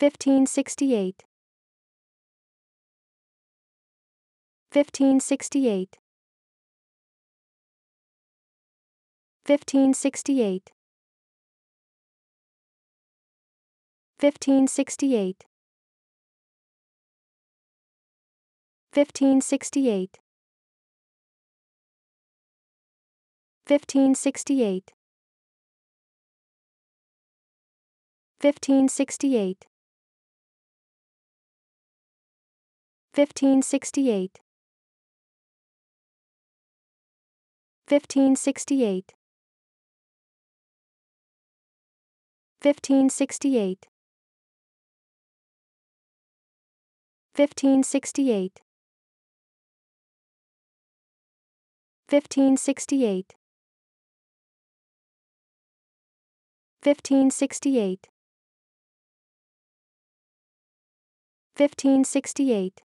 1568 1568 1568 1568 1568 1568 1568 1568 1568 1568 1568 1568 1568 1568